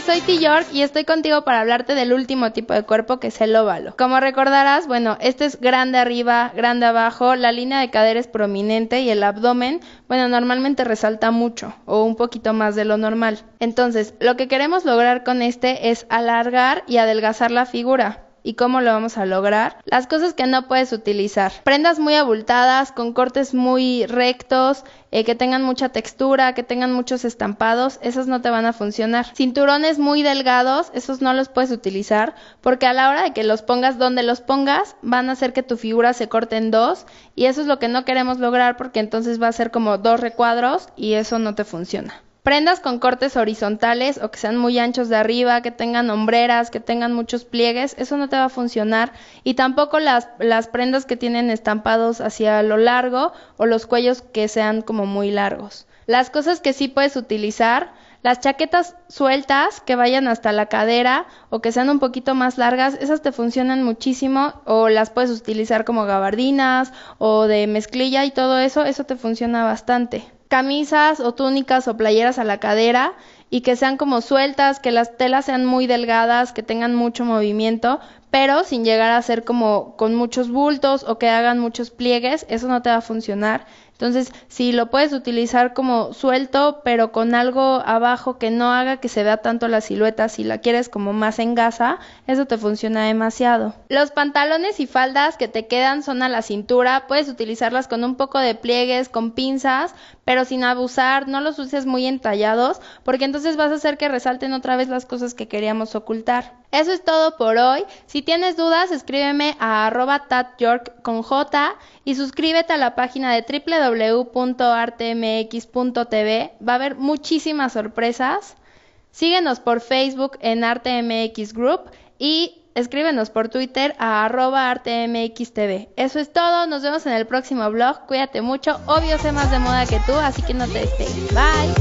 soy T. York y estoy contigo para hablarte del último tipo de cuerpo que es el óvalo. Como recordarás, bueno, este es grande arriba, grande abajo, la línea de cadera es prominente y el abdomen, bueno, normalmente resalta mucho o un poquito más de lo normal. Entonces, lo que queremos lograr con este es alargar y adelgazar la figura y cómo lo vamos a lograr. Las cosas que no puedes utilizar. Prendas muy abultadas, con cortes muy rectos, eh, que tengan mucha textura, que tengan muchos estampados, esos no te van a funcionar. Cinturones muy delgados, esos no los puedes utilizar porque a la hora de que los pongas donde los pongas, van a hacer que tu figura se corte en dos y eso es lo que no queremos lograr porque entonces va a ser como dos recuadros y eso no te funciona. Prendas con cortes horizontales o que sean muy anchos de arriba, que tengan hombreras, que tengan muchos pliegues, eso no te va a funcionar. Y tampoco las, las prendas que tienen estampados hacia lo largo o los cuellos que sean como muy largos. Las cosas que sí puedes utilizar, las chaquetas sueltas que vayan hasta la cadera o que sean un poquito más largas, esas te funcionan muchísimo o las puedes utilizar como gabardinas o de mezclilla y todo eso, eso te funciona bastante camisas o túnicas o playeras a la cadera y que sean como sueltas, que las telas sean muy delgadas, que tengan mucho movimiento, pero sin llegar a ser como con muchos bultos o que hagan muchos pliegues, eso no te va a funcionar. Entonces, si lo puedes utilizar como suelto, pero con algo abajo que no haga que se vea tanto la silueta, si la quieres como más en gasa, eso te funciona demasiado. Los pantalones y faldas que te quedan son a la cintura, puedes utilizarlas con un poco de pliegues, con pinzas, pero sin abusar, no los uses muy entallados, porque entonces vas a hacer que resalten otra vez las cosas que queríamos ocultar. Eso es todo por hoy. Si tienes dudas, escríbeme a arroba tatyork con J y suscríbete a la página de www.artmx.tv. Va a haber muchísimas sorpresas. Síguenos por Facebook en ArteMX Group y escríbenos por Twitter a arroba ArteMXTV. Eso es todo, nos vemos en el próximo blog. Cuídate mucho, obvio sé más de moda que tú, así que no te despegues. Bye.